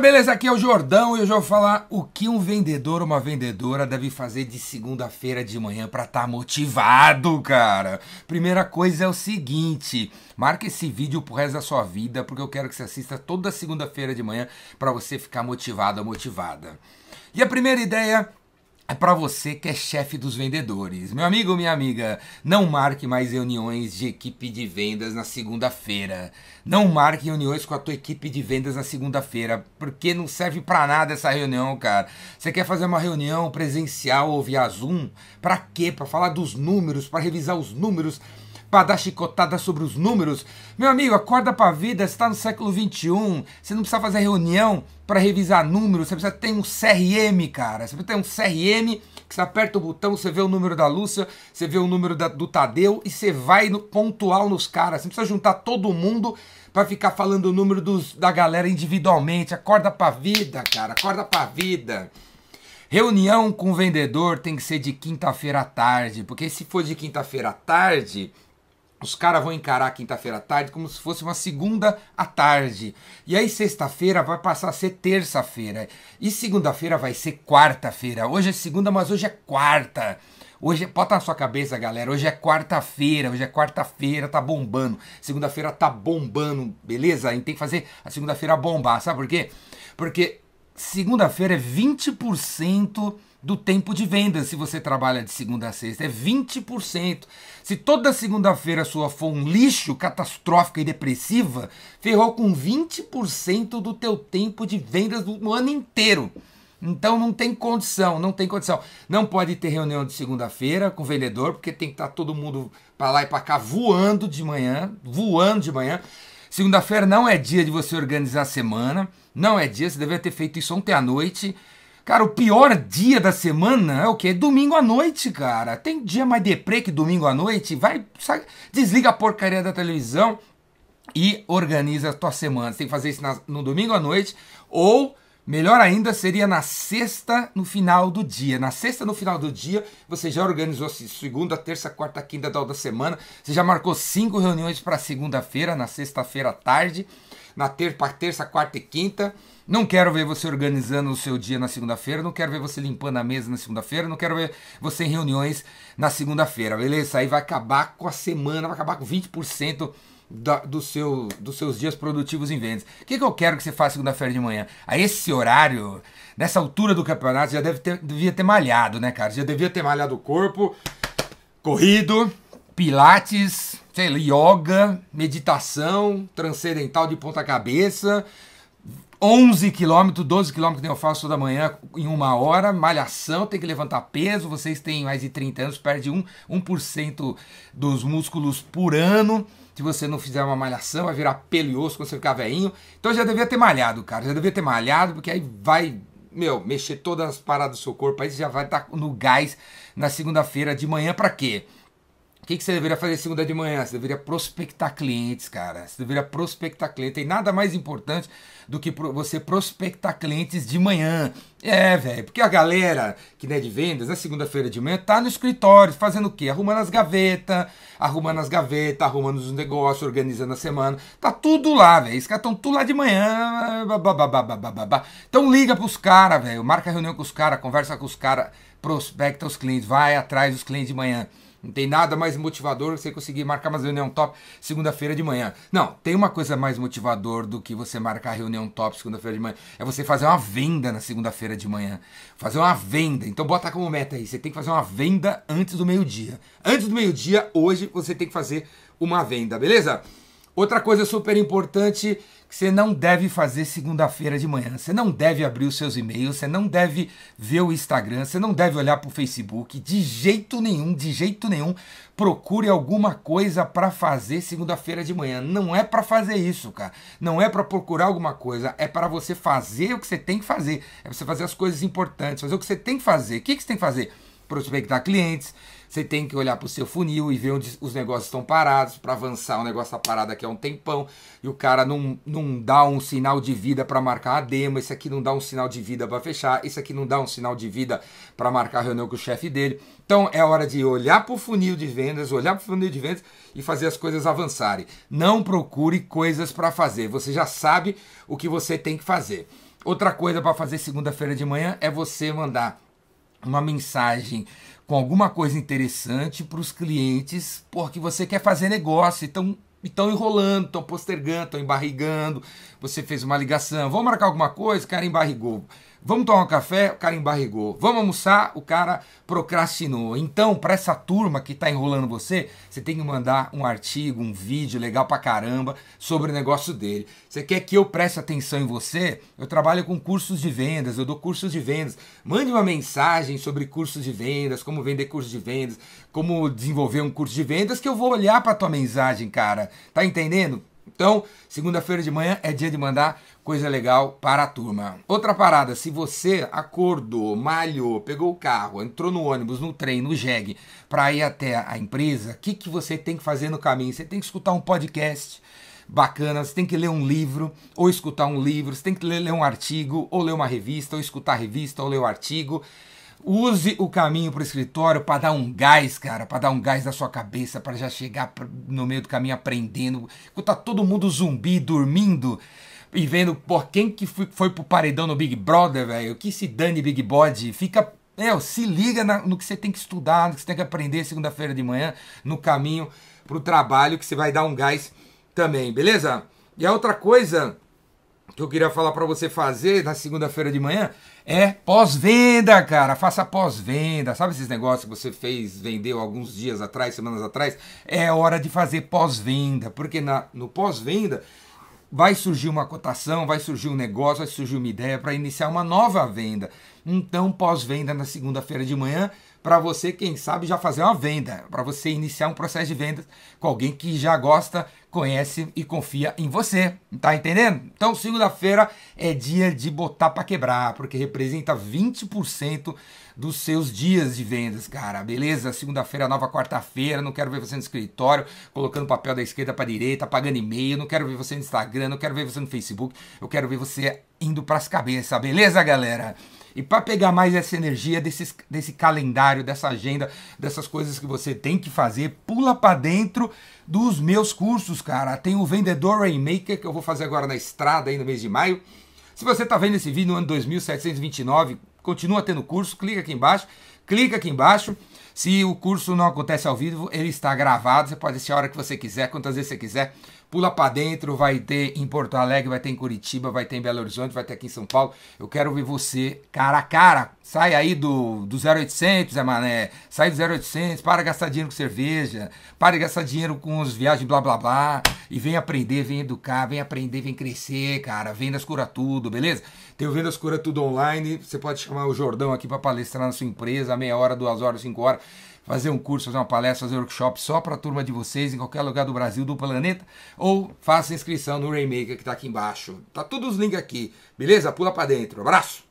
beleza? Aqui é o Jordão e hoje eu vou falar o que um vendedor ou uma vendedora deve fazer de segunda-feira de manhã para estar tá motivado, cara. Primeira coisa é o seguinte, marca esse vídeo pro resto da sua vida, porque eu quero que você assista toda segunda-feira de manhã para você ficar motivado ou motivada. E a primeira ideia é para você que é chefe dos vendedores. Meu amigo, minha amiga, não marque mais reuniões de equipe de vendas na segunda-feira. Não marque reuniões com a tua equipe de vendas na segunda-feira, porque não serve para nada essa reunião, cara. Você quer fazer uma reunião presencial ou via Zoom? Para quê? Para falar dos números, para revisar os números para dar chicotada sobre os números. Meu amigo, acorda para a vida, você está no século XXI, você não precisa fazer reunião para revisar números, você precisa ter um CRM, cara. Você precisa ter um CRM que você aperta o botão, você vê o número da Lúcia, você vê o número da, do Tadeu e você vai no, pontual nos caras. Você precisa juntar todo mundo para ficar falando o número dos, da galera individualmente. Acorda para a vida, cara, acorda para a vida. Reunião com o vendedor tem que ser de quinta-feira à tarde, porque se for de quinta-feira à tarde, os caras vão encarar quinta-feira à tarde como se fosse uma segunda à tarde. E aí sexta-feira vai passar a ser terça-feira. E segunda-feira vai ser quarta-feira. Hoje é segunda, mas hoje é quarta. Hoje, é, bota na sua cabeça, galera, hoje é quarta-feira, hoje é quarta-feira, tá bombando. Segunda-feira tá bombando, beleza? A gente tem que fazer a segunda-feira bombar, sabe por quê? Porque Segunda-feira é 20% do tempo de venda se você trabalha de segunda a sexta. É 20%. Se toda segunda-feira sua for um lixo, catastrófica e depressiva, ferrou com 20% do teu tempo de vendas no ano inteiro. Então não tem condição, não tem condição. Não pode ter reunião de segunda-feira com o vendedor, porque tem que estar tá todo mundo para lá e para cá voando de manhã, voando de manhã. Segunda-feira não é dia de você organizar a semana, não é dia, você deveria ter feito isso ontem à noite. Cara, o pior dia da semana é o quê? É domingo à noite, cara. Tem dia mais deprê que domingo à noite? Vai, desliga a porcaria da televisão e organiza a tua semana. Você tem que fazer isso na, no domingo à noite ou Melhor ainda seria na sexta, no final do dia. Na sexta, no final do dia, você já organizou segunda, terça, quarta, quinta da semana. Você já marcou cinco reuniões para segunda-feira, na sexta-feira à tarde, na ter terça, quarta e quinta. Não quero ver você organizando o seu dia na segunda-feira, não quero ver você limpando a mesa na segunda-feira, não quero ver você em reuniões na segunda-feira, beleza? Aí vai acabar com a semana, vai acabar com 20% da, do seu, dos seus dias produtivos em vendas. O que, que eu quero que você faça segunda-feira de manhã? A esse horário, nessa altura do campeonato, já deve ter, devia ter malhado, né, cara? Já devia ter malhado o corpo, corrido, pilates, sei lá, yoga, meditação, transcendental de ponta cabeça, 11 quilômetros, 12 quilômetros que eu faço toda manhã em uma hora, malhação, tem que levantar peso, vocês têm mais de 30 anos, perde 1%, 1 dos músculos por ano. Se você não fizer uma malhação, vai virar pelo e osso quando você ficar veinho Então já devia ter malhado, cara. Já devia ter malhado, porque aí vai, meu, mexer todas as paradas do seu corpo. Aí você já vai estar tá no gás na segunda-feira de manhã para quê? que, que você deveria fazer segunda de manhã? Você deveria prospectar clientes, cara. Você deveria prospectar clientes. Tem nada mais importante do que você prospectar clientes de manhã. É, velho, porque a galera que não é de vendas, na segunda-feira de manhã, tá no escritório fazendo o quê? Arrumando as gavetas, arrumando as gavetas, arrumando os negócios, organizando a semana. Tá tudo lá, velho. Os caras estão tudo lá de manhã. Então liga pros caras, velho. Marca reunião com os caras, conversa com os caras, prospecta os clientes, vai atrás dos clientes de manhã. Não tem nada mais motivador que você conseguir marcar uma reunião top segunda-feira de manhã. Não, tem uma coisa mais motivador do que você marcar reunião top segunda-feira de manhã. É você fazer uma venda na segunda-feira de manhã. Fazer uma venda. Então bota como meta aí. Você tem que fazer uma venda antes do meio-dia. Antes do meio-dia, hoje, você tem que fazer uma venda, beleza? Outra coisa super importante que você não deve fazer segunda-feira de manhã. Você não deve abrir os seus e-mails, você não deve ver o Instagram, você não deve olhar para o Facebook. De jeito nenhum, de jeito nenhum, procure alguma coisa para fazer segunda-feira de manhã. Não é para fazer isso, cara. Não é para procurar alguma coisa. É para você fazer o que você tem que fazer. É para você fazer as coisas importantes, fazer o que você tem que fazer. O que, que você tem que fazer? Prospectar clientes você tem que olhar para o seu funil e ver onde os negócios estão parados. Para avançar, o negócio está parado aqui há é um tempão. E o cara não, não dá um sinal de vida para marcar a demo. Esse aqui não dá um sinal de vida para fechar. Esse aqui não dá um sinal de vida para marcar a reunião com o chefe dele. Então é hora de olhar para o funil de vendas, olhar para o funil de vendas e fazer as coisas avançarem. Não procure coisas para fazer. Você já sabe o que você tem que fazer. Outra coisa para fazer segunda-feira de manhã é você mandar uma mensagem com alguma coisa interessante para os clientes, porque você quer fazer negócio, então estão enrolando, estão postergando, estão embarrigando. Você fez uma ligação, vamos marcar alguma coisa, o cara embarrigou. Vamos tomar um café? O cara embarrigou. Vamos almoçar? O cara procrastinou. Então, para essa turma que está enrolando você, você tem que mandar um artigo, um vídeo legal pra caramba sobre o negócio dele. Você quer que eu preste atenção em você? Eu trabalho com cursos de vendas, eu dou cursos de vendas. Mande uma mensagem sobre cursos de vendas, como vender cursos de vendas, como desenvolver um curso de vendas, que eu vou olhar para tua mensagem, cara. Tá entendendo? Então, segunda-feira de manhã é dia de mandar coisa legal para a turma. Outra parada, se você acordou, malhou, pegou o carro, entrou no ônibus, no trem, no jegue, para ir até a empresa, o que, que você tem que fazer no caminho? Você tem que escutar um podcast, bacana, você tem que ler um livro, ou escutar um livro, você tem que ler, ler um artigo, ou ler uma revista, ou escutar a revista, ou ler o um artigo. Use o caminho para o escritório para dar um gás, cara, para dar um gás na sua cabeça, para já chegar no meio do caminho aprendendo. Quando tá todo mundo zumbi, dormindo e vendo por quem que foi, foi pro paredão no Big Brother, velho, que se dane Big Body, fica. É, se liga na, no que você tem que estudar, no que você tem que aprender segunda-feira de manhã, no caminho pro trabalho, que você vai dar um gás também, beleza? E a outra coisa que eu queria falar para você fazer na segunda-feira de manhã é pós-venda, cara. Faça pós-venda. Sabe esses negócios que você fez, vendeu alguns dias atrás, semanas atrás? É hora de fazer pós-venda, porque na, no pós-venda vai surgir uma cotação, vai surgir um negócio, vai surgir uma ideia para iniciar uma nova venda. Então, pós-venda na segunda-feira de manhã para você, quem sabe, já fazer uma venda, para você iniciar um processo de vendas com alguém que já gosta, conhece e confia em você. Tá entendendo? Então, segunda-feira é dia de botar para quebrar, porque representa 20% dos seus dias de vendas, cara. Beleza? Segunda-feira, nova quarta-feira, não quero ver você no escritório, colocando papel da esquerda para direita, pagando e-mail, não quero ver você no Instagram, não quero ver você no Facebook, eu quero ver você indo para as cabeças, beleza, galera? E para pegar mais essa energia desse desse calendário, dessa agenda, dessas coisas que você tem que fazer, pula para dentro dos meus cursos, cara. Tem o Vendedor Rainmaker que eu vou fazer agora na estrada aí no mês de maio. Se você está vendo esse vídeo no ano 2729, continua tendo curso, clica aqui embaixo, clica aqui embaixo. Se o curso não acontece ao vivo, ele está gravado, você pode assistir a hora que você quiser, quantas vezes você quiser pula para dentro, vai ter em Porto Alegre, vai ter em Curitiba, vai ter em Belo Horizonte, vai ter aqui em São Paulo. Eu quero ver você cara a cara. Sai aí do, do 0800, Zé Mané. Sai do 0800, para gastar dinheiro com cerveja, para gastar dinheiro com as viagens blá blá blá. E vem aprender, vem educar, vem aprender, vem crescer, cara. Vendas cura tudo, beleza? o vendas cura tudo online. Você pode chamar o Jordão aqui para palestrar na sua empresa, meia hora, duas horas, cinco horas fazer um curso, fazer uma palestra, fazer um workshop só para a turma de vocês em qualquer lugar do Brasil, do planeta ou faça inscrição no Rainmaker que está aqui embaixo. Tá todos os links aqui, beleza? Pula para dentro. Abraço!